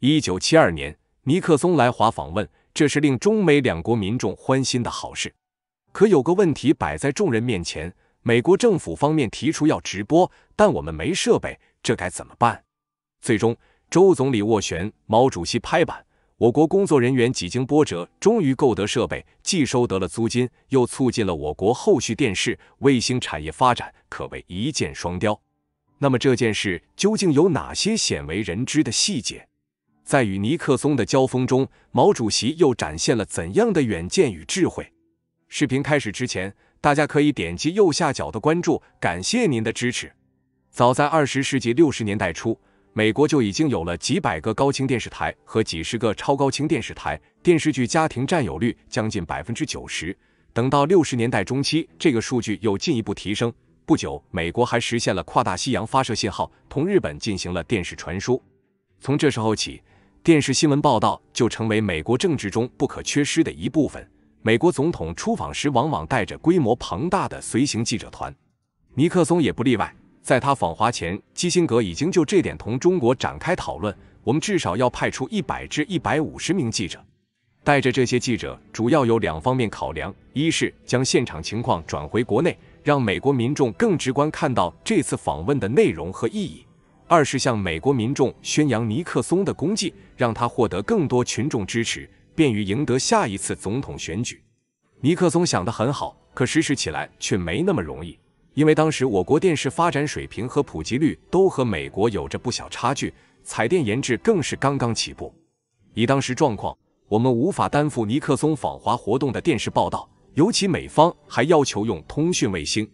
一九七二年，尼克松来华访问，这是令中美两国民众欢心的好事。可有个问题摆在众人面前：美国政府方面提出要直播，但我们没设备，这该怎么办？最终，周总理斡旋，毛主席拍板，我国工作人员几经波折，终于购得设备，既收得了租金，又促进了我国后续电视、卫星产业发展，可谓一箭双雕。那么这件事究竟有哪些鲜为人知的细节？在与尼克松的交锋中，毛主席又展现了怎样的远见与智慧？视频开始之前，大家可以点击右下角的关注，感谢您的支持。早在二十世纪六十年代初，美国就已经有了几百个高清电视台和几十个超高清电视台，电视剧家庭占有率将近百分之九十。等到六十年代中期，这个数据又进一步提升。不久，美国还实现了跨大西洋发射信号，同日本进行了电视传输。从这时候起。电视新闻报道就成为美国政治中不可缺失的一部分。美国总统出访时，往往带着规模庞大的随行记者团，尼克松也不例外。在他访华前，基辛格已经就这点同中国展开讨论。我们至少要派出一百至一百五十名记者。带着这些记者，主要有两方面考量：一是将现场情况转回国内，让美国民众更直观看到这次访问的内容和意义。二是向美国民众宣扬尼克松的功绩，让他获得更多群众支持，便于赢得下一次总统选举。尼克松想得很好，可实施起来却没那么容易，因为当时我国电视发展水平和普及率都和美国有着不小差距，彩电研制更是刚刚起步。以当时状况，我们无法担负尼克松访华活动的电视报道，尤其美方还要求用通讯卫星。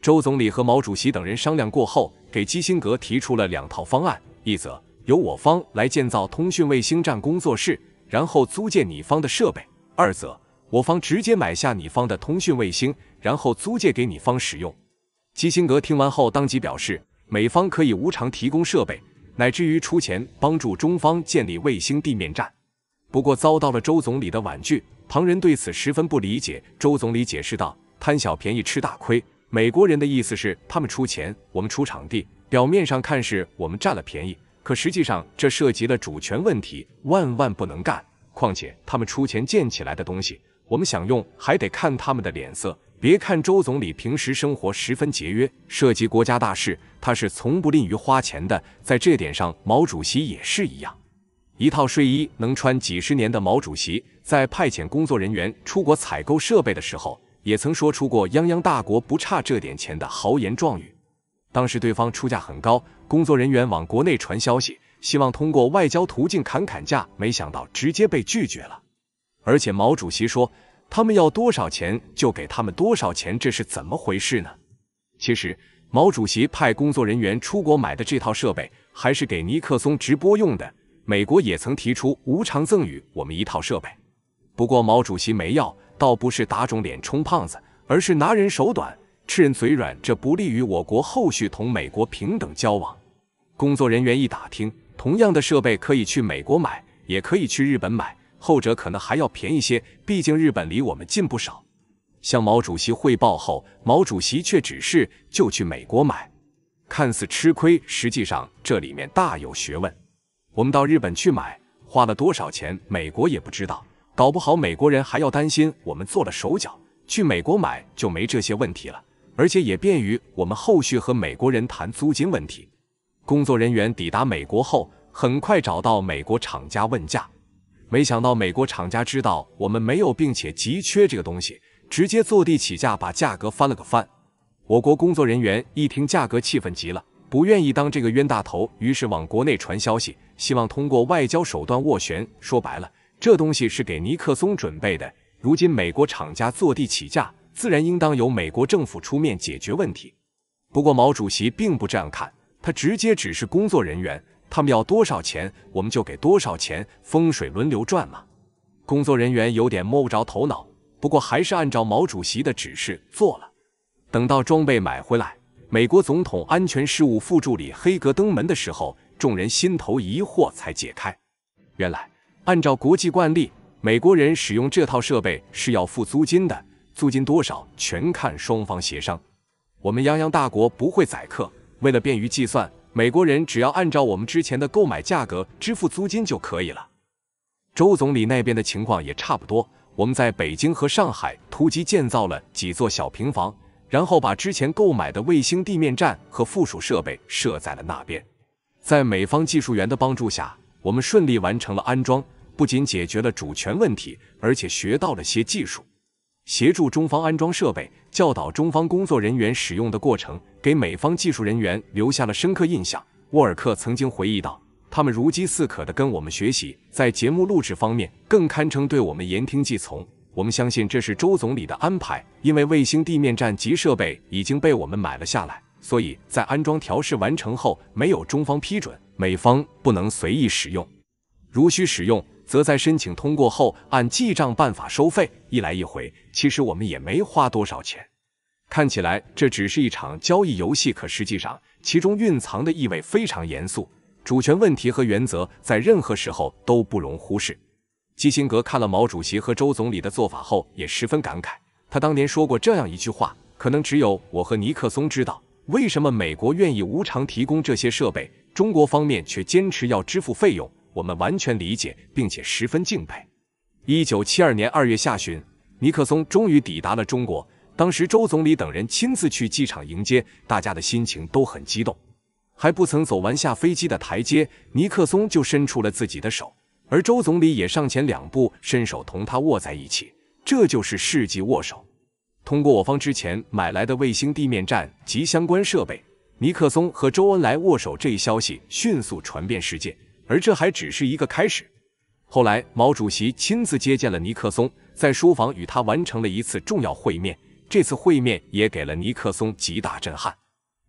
周总理和毛主席等人商量过后。给基辛格提出了两套方案：一则由我方来建造通讯卫星站工作室，然后租借你方的设备；二则我方直接买下你方的通讯卫星，然后租借给你方使用。基辛格听完后，当即表示美方可以无偿提供设备，乃至于出钱帮助中方建立卫星地面站。不过遭到了周总理的婉拒，旁人对此十分不理解。周总理解释道：“贪小便宜吃大亏。”美国人的意思是，他们出钱，我们出场地。表面上看是我们占了便宜，可实际上这涉及了主权问题，万万不能干。况且他们出钱建起来的东西，我们想用还得看他们的脸色。别看周总理平时生活十分节约，涉及国家大事，他是从不吝于花钱的。在这点上，毛主席也是一样。一套睡衣能穿几十年的毛主席，在派遣工作人员出国采购设备的时候。也曾说出过泱泱大国不差这点钱的豪言壮语。当时对方出价很高，工作人员往国内传消息，希望通过外交途径砍砍价，没想到直接被拒绝了。而且毛主席说他们要多少钱就给他们多少钱，这是怎么回事呢？其实毛主席派工作人员出国买的这套设备，还是给尼克松直播用的。美国也曾提出无偿赠予我们一套设备。不过毛主席没要，倒不是打肿脸充胖子，而是拿人手短，吃人嘴软，这不利于我国后续同美国平等交往。工作人员一打听，同样的设备可以去美国买，也可以去日本买，后者可能还要便宜些，毕竟日本离我们近不少。向毛主席汇报后，毛主席却指示就去美国买。看似吃亏，实际上这里面大有学问。我们到日本去买，花了多少钱，美国也不知道。搞不好美国人还要担心我们做了手脚，去美国买就没这些问题了，而且也便于我们后续和美国人谈租金问题。工作人员抵达美国后，很快找到美国厂家问价，没想到美国厂家知道我们没有并且急缺这个东西，直接坐地起价把价格翻了个翻。我国工作人员一听价格，气愤极了，不愿意当这个冤大头，于是往国内传消息，希望通过外交手段斡旋。说白了。这东西是给尼克松准备的，如今美国厂家坐地起价，自然应当由美国政府出面解决问题。不过毛主席并不这样看，他直接指示工作人员：他们要多少钱，我们就给多少钱，风水轮流转嘛。工作人员有点摸不着头脑，不过还是按照毛主席的指示做了。等到装备买回来，美国总统安全事务副助理黑格登门的时候，众人心头疑惑才解开，原来。按照国际惯例，美国人使用这套设备是要付租金的，租金多少全看双方协商。我们泱泱大国不会宰客，为了便于计算，美国人只要按照我们之前的购买价格支付租金就可以了。周总理那边的情况也差不多，我们在北京和上海突击建造了几座小平房，然后把之前购买的卫星地面站和附属设备设在了那边。在美方技术员的帮助下，我们顺利完成了安装。不仅解决了主权问题，而且学到了些技术，协助中方安装设备，教导中方工作人员使用的过程，给美方技术人员留下了深刻印象。沃尔克曾经回忆道：“他们如饥似渴地跟我们学习，在节目录制方面更堪称对我们言听计从。”我们相信这是周总理的安排，因为卫星地面站及设备已经被我们买了下来，所以在安装调试完成后，没有中方批准，美方不能随意使用，如需使用。则在申请通过后按记账办法收费，一来一回，其实我们也没花多少钱。看起来这只是一场交易游戏，可实际上其中蕴藏的意味非常严肃，主权问题和原则在任何时候都不容忽视。基辛格看了毛主席和周总理的做法后，也十分感慨。他当年说过这样一句话：“可能只有我和尼克松知道，为什么美国愿意无偿提供这些设备，中国方面却坚持要支付费用。”我们完全理解，并且十分敬佩。一九七二年二月下旬，尼克松终于抵达了中国。当时，周总理等人亲自去机场迎接，大家的心情都很激动。还不曾走完下飞机的台阶，尼克松就伸出了自己的手，而周总理也上前两步，伸手同他握在一起。这就是世纪握手。通过我方之前买来的卫星地面站及相关设备，尼克松和周恩来握手这一消息迅速传遍世界。而这还只是一个开始。后来，毛主席亲自接见了尼克松，在书房与他完成了一次重要会面。这次会面也给了尼克松极大震撼。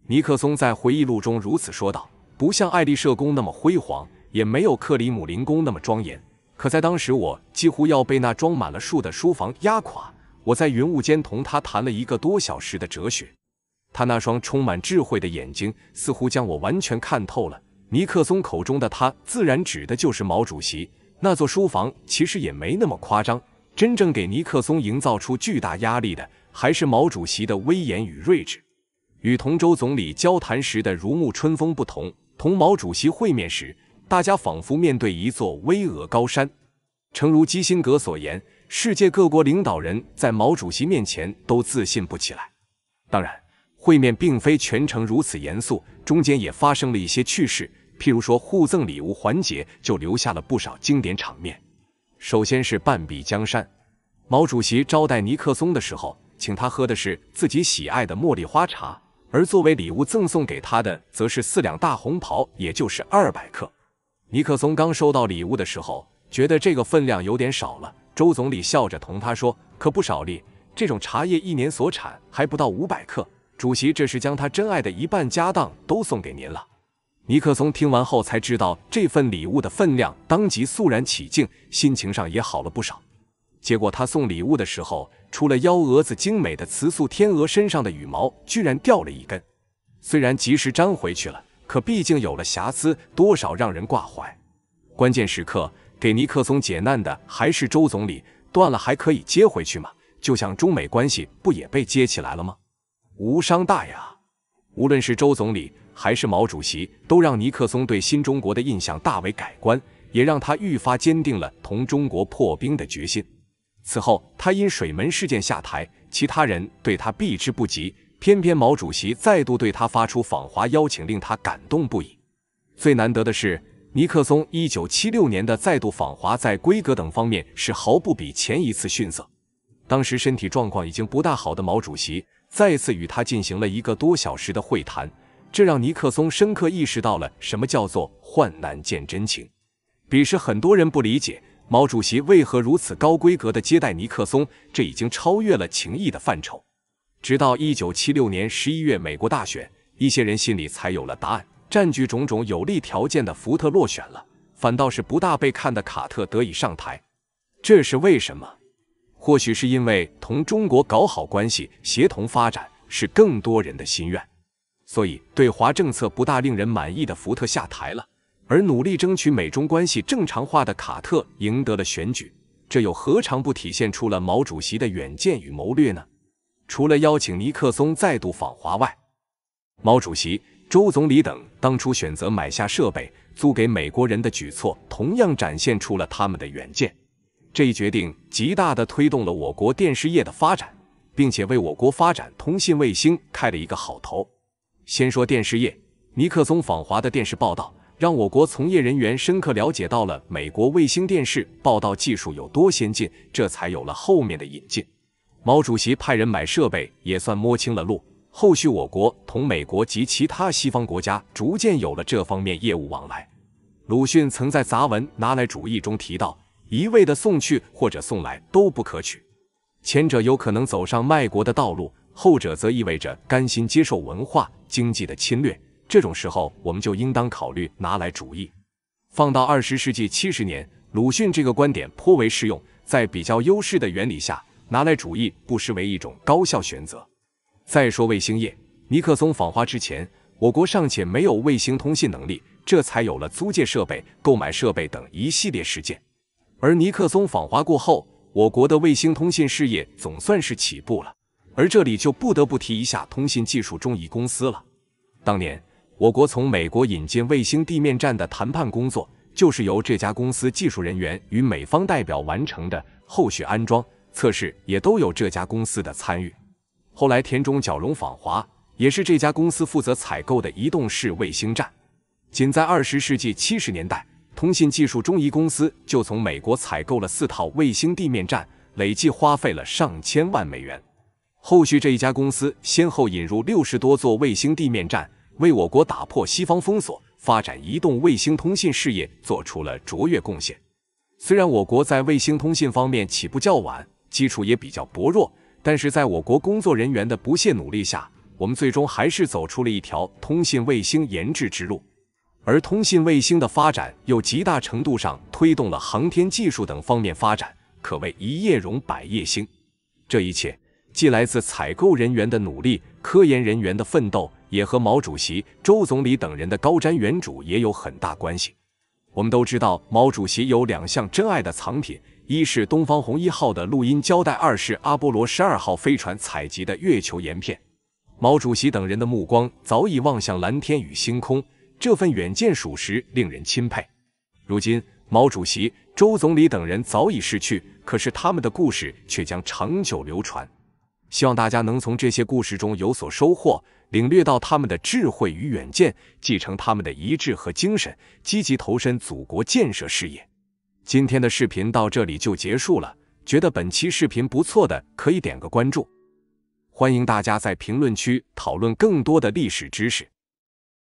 尼克松在回忆录中如此说道：“不像爱丽舍宫那么辉煌，也没有克里姆林宫那么庄严。可在当时，我几乎要被那装满了树的书房压垮。我在云雾间同他谈了一个多小时的哲学，他那双充满智慧的眼睛似乎将我完全看透了。”尼克松口中的他，自然指的就是毛主席。那座书房其实也没那么夸张。真正给尼克松营造出巨大压力的，还是毛主席的威严与睿智。与同周总理交谈时的如沐春风不同，同毛主席会面时，大家仿佛面对一座巍峨高山。诚如基辛格所言，世界各国领导人在毛主席面前都自信不起来。当然，会面并非全程如此严肃，中间也发生了一些趣事。譬如说，互赠礼物环节就留下了不少经典场面。首先是半壁江山。毛主席招待尼克松的时候，请他喝的是自己喜爱的茉莉花茶，而作为礼物赠送给他的，则是四两大红袍，也就是二百克。尼克松刚收到礼物的时候，觉得这个分量有点少了。周总理笑着同他说：“可不少哩，这种茶叶一年所产还不到五百克。主席这是将他珍爱的一半家当都送给您了。”尼克松听完后才知道这份礼物的分量，当即肃然起敬，心情上也好了不少。结果他送礼物的时候除了幺蛾子，精美的瓷塑天鹅身上的羽毛居然掉了一根，虽然及时粘回去了，可毕竟有了瑕疵，多少让人挂怀。关键时刻给尼克松解难的还是周总理，断了还可以接回去吗？就像中美关系不也被接起来了吗？无伤大雅。无论是周总理。还是毛主席，都让尼克松对新中国的印象大为改观，也让他愈发坚定了同中国破冰的决心。此后，他因水门事件下台，其他人对他避之不及，偏偏毛主席再度对他发出访华邀请，令他感动不已。最难得的是，尼克松1976年的再度访华，在规格等方面是毫不比前一次逊色。当时身体状况已经不大好的毛主席，再次与他进行了一个多小时的会谈。这让尼克松深刻意识到了什么叫做患难见真情。彼时，很多人不理解毛主席为何如此高规格的接待尼克松，这已经超越了情谊的范畴。直到一九七六年十一月美国大选，一些人心里才有了答案。占据种种有利条件的福特落选了，反倒是不大被看的卡特得以上台。这是为什么？或许是因为同中国搞好关系，协同发展是更多人的心愿。所以，对华政策不大令人满意的福特下台了，而努力争取美中关系正常化的卡特赢得了选举，这又何尝不体现出了毛主席的远见与谋略呢？除了邀请尼克松再度访华外，毛主席、周总理等当初选择买下设备租给美国人的举措，同样展现出了他们的远见。这一决定极大地推动了我国电视业的发展，并且为我国发展通信卫星开了一个好头。先说电视业，尼克松访华的电视报道，让我国从业人员深刻了解到了美国卫星电视报道技术有多先进，这才有了后面的引进。毛主席派人买设备，也算摸清了路。后续我国同美国及其他西方国家逐渐有了这方面业务往来。鲁迅曾在杂文《拿来主义》中提到，一味的送去或者送来都不可取，前者有可能走上卖国的道路。后者则意味着甘心接受文化经济的侵略，这种时候我们就应当考虑拿来主义。放到二十世纪七十年，鲁迅这个观点颇为适用，在比较优势的原理下，拿来主义不失为一种高效选择。再说卫星业，尼克松访华之前，我国尚且没有卫星通信能力，这才有了租借设备、购买设备等一系列事件。而尼克松访华过后，我国的卫星通信事业总算是起步了。而这里就不得不提一下通信技术中移公司了。当年我国从美国引进卫星地面站的谈判工作，就是由这家公司技术人员与美方代表完成的。后续安装测试也都有这家公司的参与。后来田中角荣访华，也是这家公司负责采购的移动式卫星站。仅在20世纪70年代，通信技术中移公司就从美国采购了四套卫星地面站，累计花费了上千万美元。后续这一家公司先后引入六十多座卫星地面站，为我国打破西方封锁、发展移动卫星通信事业做出了卓越贡献。虽然我国在卫星通信方面起步较晚，基础也比较薄弱，但是在我国工作人员的不懈努力下，我们最终还是走出了一条通信卫星研制之路。而通信卫星的发展又极大程度上推动了航天技术等方面发展，可谓一叶荣百叶兴。这一切。既来自采购人员的努力、科研人员的奋斗，也和毛主席、周总理等人的高瞻远瞩也有很大关系。我们都知道，毛主席有两项珍爱的藏品：一是东方红一号的录音胶带，二是阿波罗十二号飞船采集的月球岩片。毛主席等人的目光早已望向蓝天与星空，这份远见属实令人钦佩。如今，毛主席、周总理等人早已逝去，可是他们的故事却将长久流传。希望大家能从这些故事中有所收获，领略到他们的智慧与远见，继承他们的遗志和精神，积极投身祖国建设事业。今天的视频到这里就结束了，觉得本期视频不错的可以点个关注，欢迎大家在评论区讨论更多的历史知识。